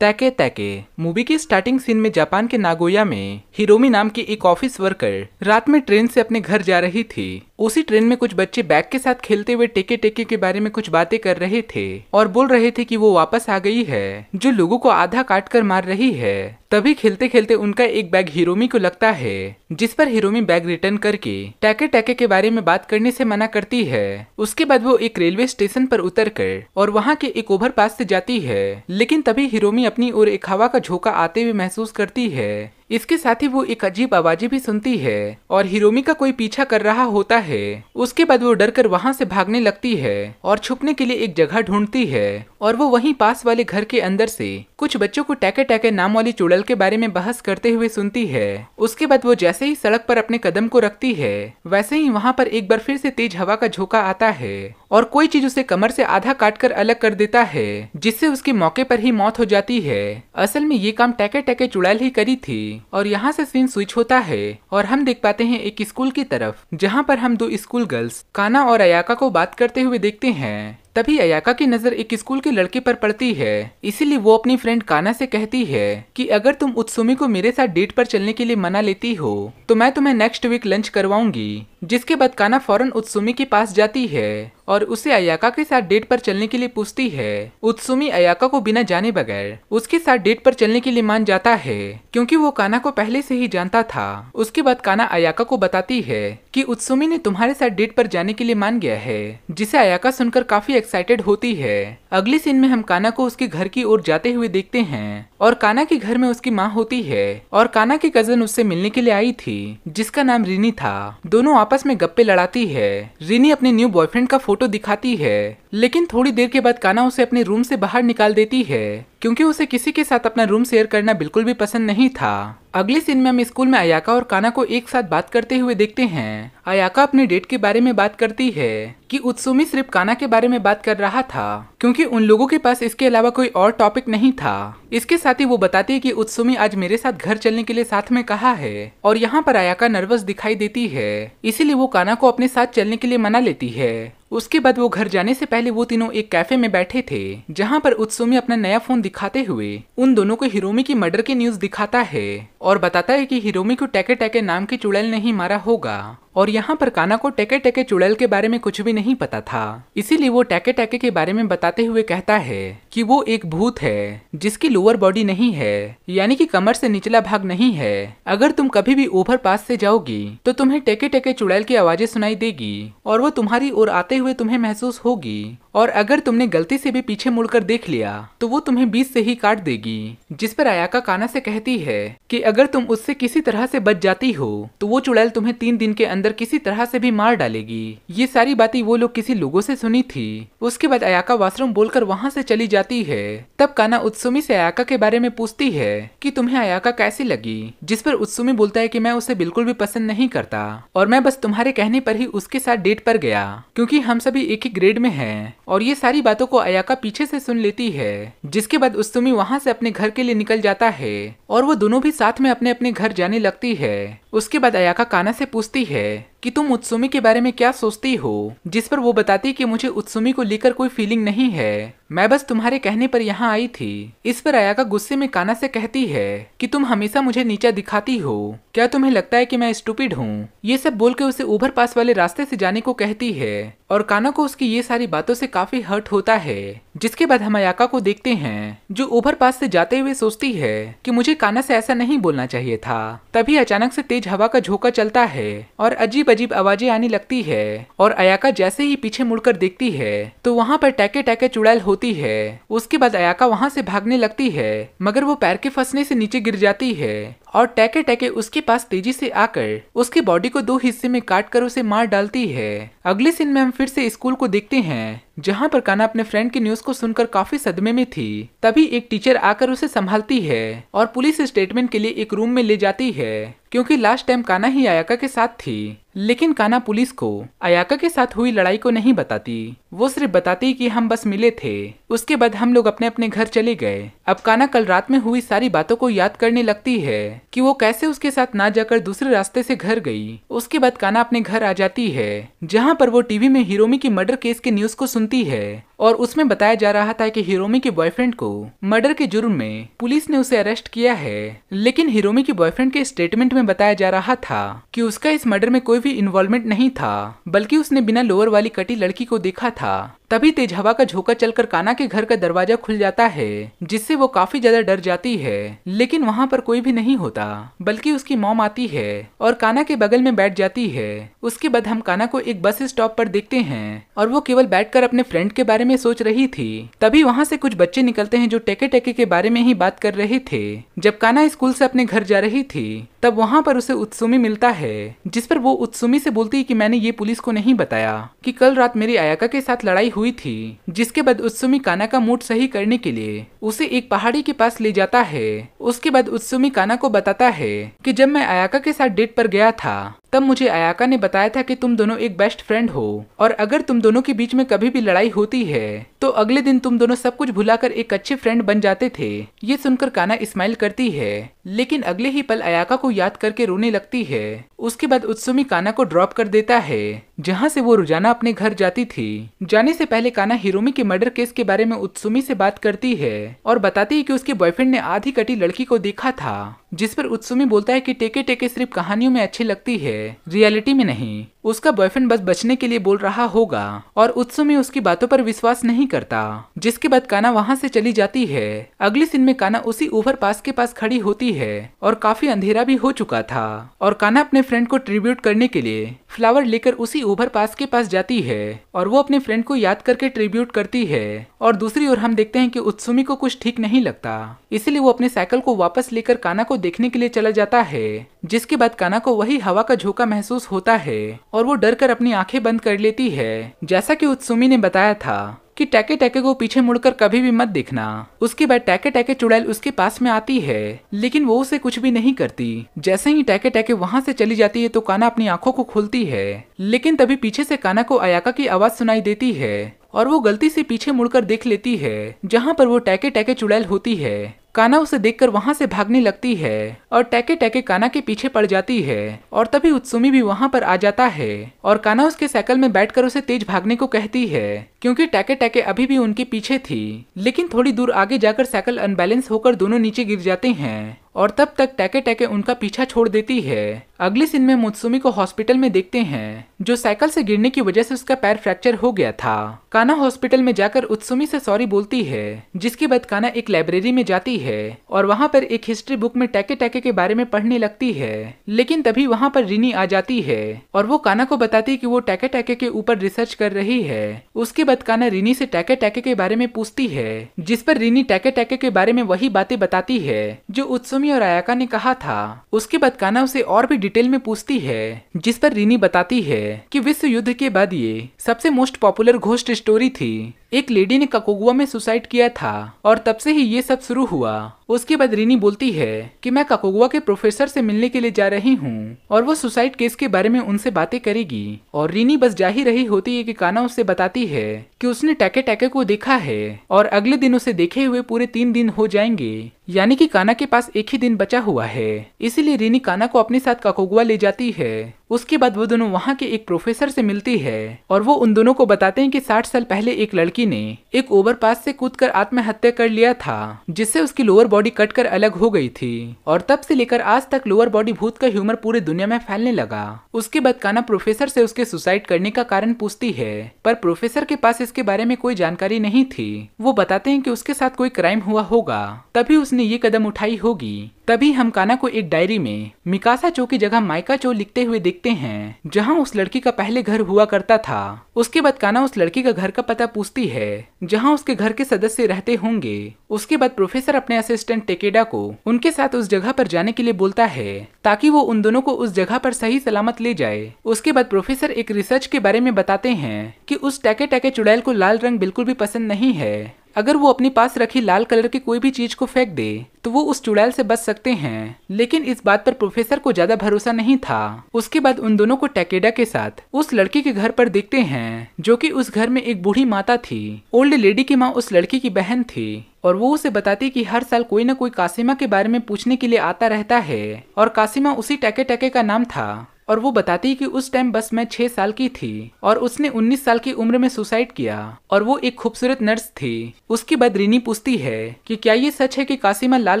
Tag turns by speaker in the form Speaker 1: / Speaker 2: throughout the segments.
Speaker 1: तैके तैके मूवी के स्टार्टिंग सीन में जापान के नागोया में हिरोमी नाम की एक ऑफिस वर्कर रात में ट्रेन से अपने घर जा रही थी उसी ट्रेन में कुछ बच्चे बैग के साथ खेलते हुए टेके टेके के बारे में कुछ बातें कर रहे थे और बोल रहे थे कि वो वापस आ गई है जो लोगों को आधा काट कर मार रही है तभी खेलते खेलते उनका एक बैग हिरोमी को लगता है जिस पर हिरोमी बैग रिटर्न करके टैके टैके के बारे में बात करने से मना करती है उसके बाद वो एक रेलवे स्टेशन पर उतर कर और वहाँ के एक ओवर पास से जाती है लेकिन तभी हिरोमी अपनी ओर एक हवा का झोंका आते हुए महसूस करती है इसके साथ ही वो एक अजीब आवाजें भी सुनती है और हिरोमी का कोई पीछा कर रहा होता है उसके बाद वो डर कर वहाँ से भागने लगती है और छुपने के लिए एक जगह ढूंढती है और वो वहीं पास वाले घर के अंदर से कुछ बच्चों को टैके टैके नाम वाली चुड़ैल के बारे में बहस करते हुए सुनती है उसके बाद वो जैसे ही सड़क पर अपने कदम को रखती है वैसे ही वहाँ पर एक बार फिर से तेज हवा का झोंका आता है और कोई चीज उसे कमर से आधा काट कर अलग कर देता है जिससे उसकी मौके पर ही मौत हो जाती है असल में ये काम टैके टैके चुड़ैल ही करी थी और यहाँ से सीन स्विच होता है और हम देख पाते हैं एक स्कूल की तरफ जहाँ पर हम दो स्कूल गर्ल्स काना और अयाका को बात करते हुए देखते हैं तभी अयाका की नजर एक स्कूल के लड़के पर पड़ती है इसीलिए वो अपनी फ्रेंड काना से कहती है कि अगर तुम उत्सुमी को मेरे साथ डेट पर चलने के लिए मना लेती हो तो मैं तुम्हें नेक्स्ट वीक लंच करवाऊंगी जिसके बाद काना फौरन उत्सुमी के पास जाती है और उसे अयाका के साथ डेट पर चलने के लिए पूछती है उत्सुमी अयाका को बिना जाने बगैर उसके साथ डेट पर चलने के लिए मान जाता है क्योंकि वो काना को पहले से ही जानता था उसके बाद काना अयाका को बताती है कि उत्सुमी ने तुम्हारे साथ डेट पर जाने के लिए मान गया है जिसे अयाका सुनकर काफी एक्साइटेड होती है अगली सीन में हम काना को उसके घर की ओर जाते हुए देखते हैं और काना के घर में उसकी माँ होती है और काना की कजन उससे मिलने के लिए आई थी जिसका नाम रिनी था दोनों आपस में गप्पे लड़ाती है रिनी अपने न्यू बॉयफ्रेंड का फोटो दिखाती है लेकिन थोड़ी देर के बाद काना उसे अपने रूम से बाहर निकाल देती है क्योंकि उसे किसी के साथ अपना रूम शेयर करना बिल्कुल भी पसंद नहीं था अगले सीन में हम स्कूल में अयाका और काना को एक साथ बात करते हुए देखते हैं अयाका अपने डेट के बारे में बात करती है कि उत्सुमी सिर्फ काना के बारे में बात कर रहा था क्योंकि उन लोगों के पास इसके अलावा कोई और टॉपिक नहीं था इसके साथ ही वो बताती है कि उत्सुमी आज मेरे साथ घर चलने के लिए साथ में कहा है और यहाँ पर आयाका नर्वस दिखाई देती है इसीलिए वो काना को अपने साथ चलने के लिए मना लेती है उसके बाद वो घर जाने से पहले वो तीनों एक कैफे में बैठे थे जहाँ पर उत्सुमी अपना नया फोन दिखाते हुए उन दोनों को हिरोमी की मर्डर की न्यूज दिखाता है और बताता है कि हिरोमी को टैके टैके नाम के चुड़ैल ने ही मारा होगा और यहाँ पर काना को टेके टेके चुड़ैल के बारे में कुछ भी नहीं पता था इसीलिए वो टेके टेके के बारे में बताते हुए कहता है कि वो एक भूत है जिसकी लोअर बॉडी नहीं है यानी कि कमर से निचला भाग नहीं है अगर तुम कभी भी ओवर पास से जाओगी तो तुम्हें टेके टेके चुड़ैल की आवाजें सुनाई देगी और वो तुम्हारी ओर आते हुए तुम्हें महसूस होगी और अगर तुमने गलती से भी पीछे मुड़कर देख लिया तो वो तुम्हें बीच से ही काट देगी जिस पर आयाका काना से कहती है कि अगर तुम उससे किसी तरह से बच जाती हो तो वो चुड़ैल तुम्हें तीन दिन के अंदर किसी तरह से भी मार डालेगी ये सारी बातें वो लोग किसी लोगों से सुनी थी उसके बाद अयाका वाशरूम बोलकर वहाँ से चली जाती है तब काना उत्सुमी से अयाका के बारे में पूछती है की तुम्हें अयाका कैसी लगी जिस पर उत्सुमी बोलता है की मैं उसे बिल्कुल भी पसंद नहीं करता और मैं बस तुम्हारे कहने पर ही उसके साथ डेट पर गया क्योंकि हम सभी एक ही ग्रेड में हैं और ये सारी बातों को अयाका पीछे से सुन लेती है जिसके बाद उस्तुमी वहाँ से अपने घर के लिए निकल जाता है और वो दोनों भी साथ में अपने अपने घर जाने लगती है उसके बाद अयाका काना से पूछती है कि तुम उत्सुमी के बारे में क्या सोचती हो जिस पर वो बताती कि मुझे उत्सुमी को लेकर कोई फीलिंग नहीं है मैं बस तुम्हारे कहने पर यहाँ आई थी इस पर अयाका गुस्से में काना से कहती है कि तुम हमेशा मुझे नीचा दिखाती हो क्या तुम्हें लगता है कि मैं स्टूपिड हूँ ये सब बोल के उसे ऊबर पास वाले रास्ते से जाने को कहती है और काना को उसकी ये सारी बातों से काफी हर्ट होता है जिसके बाद हम अयाका को देखते हैं जो ऊबर पास से जाते हुए सोचती है कि मुझे काना से ऐसा नहीं बोलना चाहिए था तभी अचानक से तेज हवा का झोंका चलता है और अजीब अजीब आवाजें आने लगती है और अयाका जैसे ही पीछे मुड़कर देखती है तो वहाँ पर टैके टैके चुड़ैल होती है उसके बाद अयाका वहाँ से भागने लगती है मगर वो पैर के फंसने से नीचे गिर जाती है और टैके टैके उसके पास तेजी से आकर उसकी बॉडी को दो हिस्से में काट कर उसे मार डालती है अगले सीन में हम फिर से स्कूल को देखते हैं जहाँ पर काना अपने फ्रेंड की न्यूज को सुनकर काफी सदमे में थी तभी एक टीचर आकर उसे संभालती है और पुलिस स्टेटमेंट के लिए एक रूम में ले जाती है क्योंकि लास्ट टाइम काना ही आयाका के साथ थी लेकिन काना पुलिस को अयाका के साथ हुई लड़ाई को नहीं बताती वो सिर्फ बताती कि हम बस मिले थे उसके बाद हम लोग अपने अपने घर चले गए अब काना कल रात में हुई सारी बातों को याद करने लगती है कि वो कैसे उसके साथ ना जाकर दूसरे रास्ते से घर गई उसके बाद काना अपने घर आ जाती है जहाँ पर वो टीवी में हिरोमी की मर्डर केस के न्यूज को सुनती है और उसमें बताया जा रहा था कि हिरोमी के बॉयफ्रेंड को मर्डर के जुर्म में पुलिस ने उसे अरेस्ट किया है लेकिन हिरोमी के बॉयफ्रेंड के स्टेटमेंट में बताया जा रहा था कि उसका इस मर्डर में कोई भी इन्वॉल्वमेंट नहीं था बल्कि उसने बिना लोअर वाली कटी लड़की को देखा था तभी तेज हवा का झोंका चलकर काना के घर का दरवाजा खुल जाता है जिससे वो काफी ज्यादा डर जाती है लेकिन वहाँ पर कोई भी नहीं होता बल्कि उसकी मॉम आती है और काना के बगल में बैठ जाती है उसके बाद हम काना को एक बस स्टॉप पर देखते हैं और वो केवल बैठकर अपने फ्रेंड के बारे में सोच रही थी तभी वहाँ से कुछ बच्चे निकलते हैं जो टेके टेके के बारे में ही बात कर रहे थे जब काना स्कूल से अपने घर जा रही थी तब वहाँ पर उसे उत्सुमी मिलता है जिस पर वो उत्सुमी से बोलती है कि मैंने ये पुलिस को नहीं बताया कि कल रात मेरी आयाका के साथ लड़ाई हुई थी जिसके बाद उत्सुमी काना का मूड सही करने के लिए उसे एक पहाड़ी के पास ले जाता है उसके बाद उत्सुमी काना को बताता है कि जब मैं आयाका के साथ डेट पर गया था तब मुझे अयाका ने बताया था कि तुम दोनों एक बेस्ट फ्रेंड हो और अगर तुम दोनों के बीच में कभी भी लड़ाई होती है तो अगले दिन तुम दोनों सब कुछ भुलाकर एक अच्छे फ्रेंड बन जाते थे ये सुनकर काना स्माइल करती है लेकिन अगले ही पल अयाका को याद करके रोने लगती है उसके बाद उत्सुमी काना को ड्रॉप कर देता है जहाँ से वो रोजाना अपने घर जाती थी जाने से पहले काना हिरोमी के मर्डर केस के बारे में उत्सुमी से बात करती है और बताती है कि उसके बॉयफ्रेंड ने आधी कटी लड़की को देखा था जिस पर उत्सुमी बोलता है कि टेके टेके सिर्फ कहानियों में अच्छी लगती है रियलिटी में नहीं उसका बॉयफ्रेंड बस बचने के लिए बोल रहा होगा और उत्सुमी उसकी बातों पर विश्वास नहीं करता जिसके बाद काना वहाँ से चली जाती है अगले सीन में काना उसी ओवर पास के पास खड़ी होती है और काफी अंधेरा भी हो चुका था और काना अपने फ्रेंड को ट्रिब्यूट करने के लिए फ्लावर लेकर उसी ओवर पास के पास जाती है और वो अपने फ्रेंड को याद करके ट्रिब्यूट करती है और दूसरी ओर हम देखते हैं कि उत्सुमी को कुछ ठीक नहीं लगता इसलिए वो अपने साइकिल को वापस लेकर काना को देखने के लिए चला जाता है जिसके बाद काना को वही हवा का झोंका महसूस होता है और वो डर कर अपनी आंखें बंद कर लेती है जैसा कि उत्सुमी ने बताया था कि टैके टैके को पीछे मुड़कर कभी भी मत देखना उसके बाद टैके टैके चुड़ैल उसके पास में आती है लेकिन वो उसे कुछ भी नहीं करती जैसे ही टैके टैके वहां से चली जाती है तो काना अपनी आंखों को खोलती है लेकिन तभी पीछे से काना को अयाका की आवाज सुनाई देती है और वो गलती से पीछे मुड़कर देख लेती है जहाँ पर वो टैके टैके चुड़ैल होती है काना उसे देखकर वहां से भागने लगती है और टैके टैके काना के पीछे पड़ जाती है और तभी उत्सुमी भी वहां पर आ जाता है और काना उसके साइकिल में बैठकर उसे तेज भागने को कहती है क्योंकि टैके टैके अभी भी उनके पीछे थी लेकिन थोड़ी दूर आगे जाकर साइकिल अनबैलेंस होकर दोनों नीचे गिर जाते हैं और तब तक टैके टैके उनका पीछा छोड़ देती है अगले सीन में मुत्सुमी को हॉस्पिटल में देखते हैं जो साइकिल से गिरने की वजह से उसका पैर फ्रैक्चर हो गया था काना हॉस्पिटल में जाकर उत्सुमी से सॉरी बोलती है जिसके बाद काना एक लाइब्रेरी में जाती है और वहाँ पर एक हिस्ट्री बुक में टैके टैके के बारे में पढ़ने लगती है लेकिन तभी वहाँ पर रिनी आ जाती है और वो काना को बताती है की वो टैके टैके के ऊपर रिसर्च कर रही है उसके बाद अतकाना रिनी से टैके टैके के बारे में पूछती है जिस पर रिनी टैके टैके के बारे में वही बातें बताती है जो उत्सुमी और आयाका ने कहा था उसके बाद काना उसे और भी डिटेल में पूछती है जिस पर रिनी बताती है कि विश्व युद्ध के बाद ये सबसे मोस्ट पॉपुलर घोस्ट स्टोरी थी एक लेडी ने ककोगुआ में सुसाइड किया था और तब से ही ये सब शुरू हुआ उसके बाद रिनी बोलती है कि मैं ककोगुआ के प्रोफेसर से मिलने के लिए जा रही हूँ और वो सुसाइड केस के बारे में उनसे बातें करेगी और रिनी बस जा ही रही होती है कि काना उससे बताती है कि उसने टैके टैके को देखा है और अगले दिन उसे देखे हुए पूरे तीन दिन हो जाएंगे यानी कि काना के पास एक ही दिन बचा हुआ है इसीलिए रिनी काना को अपने साथ काकोगुआ ले जाती है उसके बाद वो दोनों वहाँ के एक प्रोफेसर से मिलती है और वो उन दोनों को बताते हैं कि 60 साल पहले एक लड़की ने एक ओवर पास से कूदकर आत्महत्या कर लिया था जिससे उसकी लोअर बॉडी कट कर अलग हो गई थी और तब से लेकर आज तक लोअर बॉडी भूत का ह्यूमर पूरी दुनिया में फैलने लगा उसके बाद काना प्रोफेसर से उसके सुसाइड करने का कारण पूछती है पर प्रोफेसर के पास इसके बारे में कोई जानकारी नहीं थी वो बताते हैं कि उसके साथ कोई क्राइम हुआ होगा तभी उसने उसने ये कदम उठाई होगी तभी हम काना को एक डायरी में मिकासा चो की जगह माइका चो लिखते हुए देखते हैं जहां उस लड़की का पहले घर हुआ करता था उसके बाद काना उस लड़की का घर का पता पूछती है जहां उसके घर के सदस्य रहते होंगे उसके बाद प्रोफेसर अपने असिस्टेंट टेकेडा को उनके साथ उस जगह पर जाने के लिए बोलता है ताकि वो उन दोनों को उस जगह पर सही सलामत ले जाए उसके बाद प्रोफेसर एक रिसर्च के बारे में बताते हैं कि उस टैके टैके चुड़ैल को लाल रंग बिल्कुल भी पसंद नहीं है अगर वो अपने पास रखी लाल कलर की कोई भी चीज को फेंक दे तो वो उस चुड़ैल से बच सकते हैं लेकिन इस बात पर प्रोफेसर को ज्यादा भरोसा नहीं था उसके बाद उन दोनों को टैकेडा के साथ उस लड़की के घर पर देखते हैं जो कि उस घर में एक बूढ़ी माता थी ओल्ड लेडी की माँ उस लड़की की बहन थी और वो उसे बताती कि हर साल कोई ना कोई कासिमा के बारे में पूछने के लिए आता रहता है और कासिमा उसी टैके टैके का नाम था और वो बताती है कि उस टाइम बस मैं छह साल की थी और उसने उन्नीस साल की उम्र में सुसाइड किया और वो एक खूबसूरत नर्स थी उसके बाद रिनी पूछती है कि क्या ये सच है कि कासिमा लाल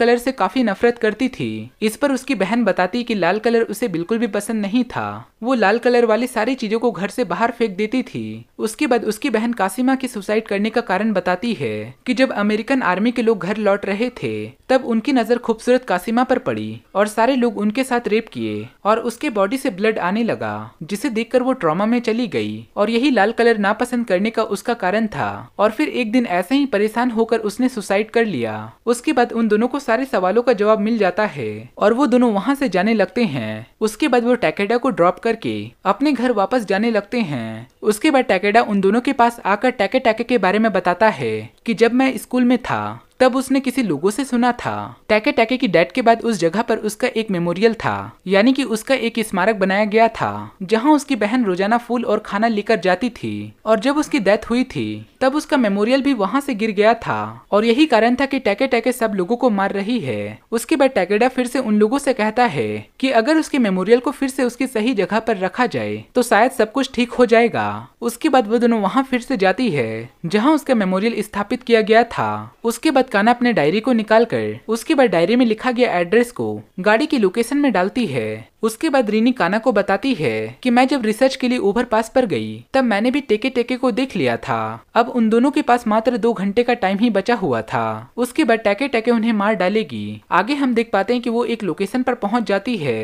Speaker 1: कलर से काफी नफरत करती थी इस पर उसकी बहन बताती कि लाल कलर उसे बिल्कुल भी पसंद नहीं था वो लाल कलर वाली सारी चीजों को घर से बाहर फेंक देती थी उसके बाद उसकी बहन कासिमा की सुसाइड करने का कारण बताती है कि जब अमेरिकन आर्मी के लोग घर लौट रहे थे तब उनकी नजर खूबसूरत कासिमा पर पड़ी और सारे लोग उनके साथ रेप किए और उसके बॉडी से से ब्लड आने लगा जिसे देखकर वो ट्रॉमा में चली गई और यही लाल कलर नापसंद करने का उसका कारण था और फिर एक दिन ऐसे ही परेशान होकर उसने सुसाइड कर लिया उसके बाद उन दोनों को सारे सवालों का जवाब मिल जाता है और वो दोनों वहाँ से जाने लगते हैं उसके बाद वो टैकेडा को ड्रॉप करके अपने घर वापस जाने लगते हैं उसके बाद टैकेडा उन दोनों के पास आकर टैके टैके के बारे में बताता है कि जब मैं स्कूल में था तब उसने किसी लोगों से सुना था टैके टैके की डेथ के बाद उस जगह पर उसका एक मेमोरियल था यानी कि उसका एक स्मारक बनाया गया था जहां उसकी बहन रोजाना फूल और खाना लेकर जाती थी और जब उसकी डेथ हुई थी तब उसका मेमोरियल भी वहां से गिर गया था और यही कारण था कि टैके टैके सब लोगों को मार रही है उसके बाद टैकेडा फिर से उन लोगों से कहता है कि अगर उसके मेमोरियल को फिर से उसकी सही जगह पर रखा जाए तो शायद सब कुछ ठीक हो जाएगा उसके बाद वो दोनों वहाँ फिर से जाती है जहाँ उसका मेमोरियल स्थापित किया गया था उसके बाद काना अपने डायरी को निकाल कर उसके बाद डायरी में लिखा गया एड्रेस को गाड़ी की लोकेशन में डालती है उसके बाद रीनी काना को बताती है कि मैं जब रिसर्च के लिए ओवर पास पर गई तब मैंने भी टेके टेके को देख लिया था अब उन दोनों के पास मात्र दो घंटे का टाइम ही बचा हुआ था उसके बाद टेके टेके उन्हें मार डालेगी आगे हम देख पाते हैं कि वो एक लोकेशन पर पहुंच जाती है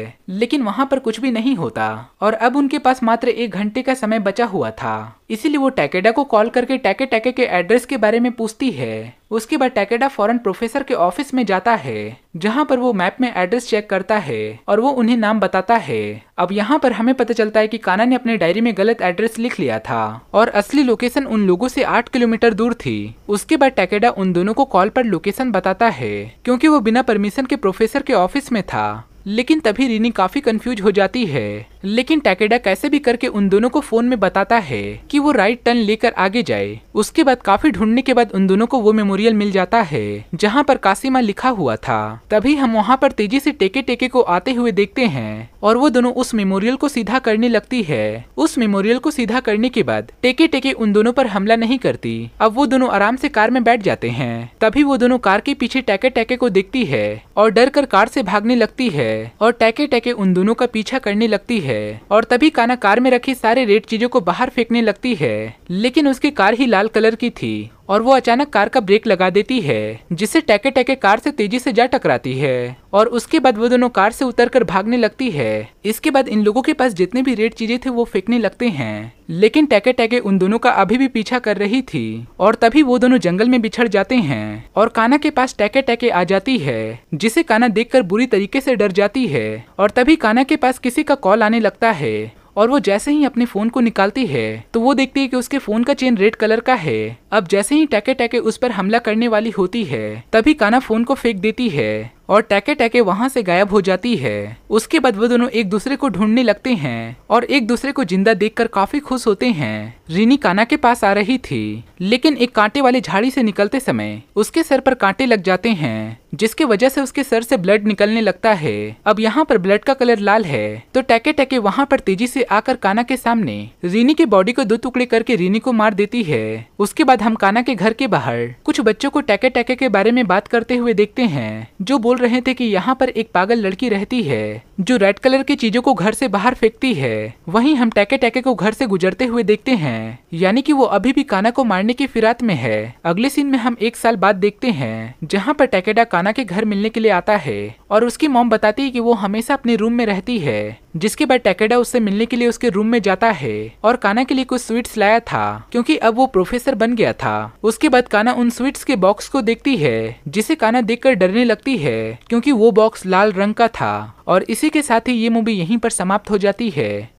Speaker 1: लेकिन वहां पर कुछ भी नहीं होता और अब उनके पास मात्र एक घंटे का समय बचा हुआ था इसीलिए वो टैकेडा को कॉल करके टैके टैके के एड्रेस के बारे में पूछती है उसके बाद टैकेडा फॉरन प्रोफेसर के ऑफिस में जाता है जहाँ पर वो मैप में एड्रेस चेक करता है और वो उन्हें नाम बताता है अब यहाँ पर हमें पता चलता है कि काना ने अपने डायरी में गलत एड्रेस लिख लिया था और असली लोकेशन उन लोगों से आठ किलोमीटर दूर थी उसके बाद टैकेडा उन दोनों को कॉल पर लोकेशन बताता है क्योंकि वो बिना परमिशन के प्रोफेसर के ऑफिस में था लेकिन तभी रिनी काफी कंफ्यूज हो जाती है लेकिन टैकेडा कैसे भी करके उन दोनों को फोन में बताता है कि वो राइट टर्न लेकर आगे जाए उसके बाद काफी ढूंढने के बाद उन दोनों को वो मेमोरियल मिल जाता है जहाँ पर कासिमा लिखा हुआ था तभी हम वहाँ पर तेजी से टेके टेके को आते हुए देखते हैं और वो दोनों उस मेमोरियल को सीधा करने लगती है उस मेमोरियल को सीधा करने के बाद टेके टेके उन दोनों पर हमला नहीं करती अब वो दोनों आराम से कार में बैठ जाते हैं तभी वो दोनों कार के पीछे टैके टैके को देखती है और डर कर कार से भागने लगती है है और टैके टैके उन दोनों का पीछा करने लगती है और तभी काना कार में रखी सारे रेड चीजों को बाहर फेंकने लगती है लेकिन उसकी कार ही लाल कलर की थी और वो अचानक कार का ब्रेक लगा देती है जिससे टैके टैके कार से तेजी से जा टकराती है और उसके बाद वो दोनों कार से उतरकर भागने लगती है इसके बाद इन लोगों के पास जितने भी रेड चीजें थे वो फेंकने लगते हैं लेकिन टैके टैके उन दोनों का अभी भी पीछा कर रही थी और तभी वो दोनों जंगल में बिछड़ जाते हैं और काना के पास टैके टैके आ जाती है जिसे काना देख बुरी तरीके से डर जाती है और तभी काना के पास किसी का कॉल आने लगता है और वो जैसे ही अपने फोन को निकालती है तो वो देखती है कि उसके फोन का चेन रेड कलर का है अब जैसे ही टैके टैके उस पर हमला करने वाली होती है तभी काना फोन को फेंक देती है और टैके टैके वहाँ से गायब हो जाती है उसके बाद वो दोनों एक दूसरे को ढूंढने लगते हैं और एक दूसरे को जिंदा देखकर काफी खुश होते हैं रीनी काना के पास आ रही थी लेकिन एक कांटे वाले झाड़ी से निकलते समय उसके सर पर कांटे लग जाते हैं जिसके वजह से उसके सर से ब्लड निकलने लगता है अब यहाँ पर ब्लड का कलर लाल है तो टैके टैके वहाँ पर तेजी से आकर काना के सामने रीनी के बॉडी को दो टुकड़े करके रीनी को मार देती है उसके बाद हम काना के घर के बाहर कुछ बच्चों को टैके टैके के बारे में बात करते हुए देखते हैं जो बोल बोल रहे थे कि यहाँ पर एक पागल लड़की रहती है जो रेड कलर की चीजों को घर से बाहर फेंकती है वहीं हम टैके टैके को घर से गुजरते हुए देखते हैं यानी कि वो अभी भी काना को मारने की फिरात में है अगले सीन में हम एक साल बाद देखते हैं जहाँ पर टैकेडा काना के घर मिलने के लिए आता है और उसकी मोम बताती है कि वो हमेशा अपने रूम में रहती है जिसके बाद टेकेडा उससे मिलने के लिए उसके रूम में जाता है और काना के लिए कुछ स्वीट्स लाया था क्योंकि अब वो प्रोफेसर बन गया था उसके बाद काना उन स्वीट्स के बॉक्स को देखती है जिसे काना देख डरने लगती है क्योंकि वो बॉक्स लाल रंग का था और इसी के साथ ही ये मूवी यहीं पर समाप्त हो जाती है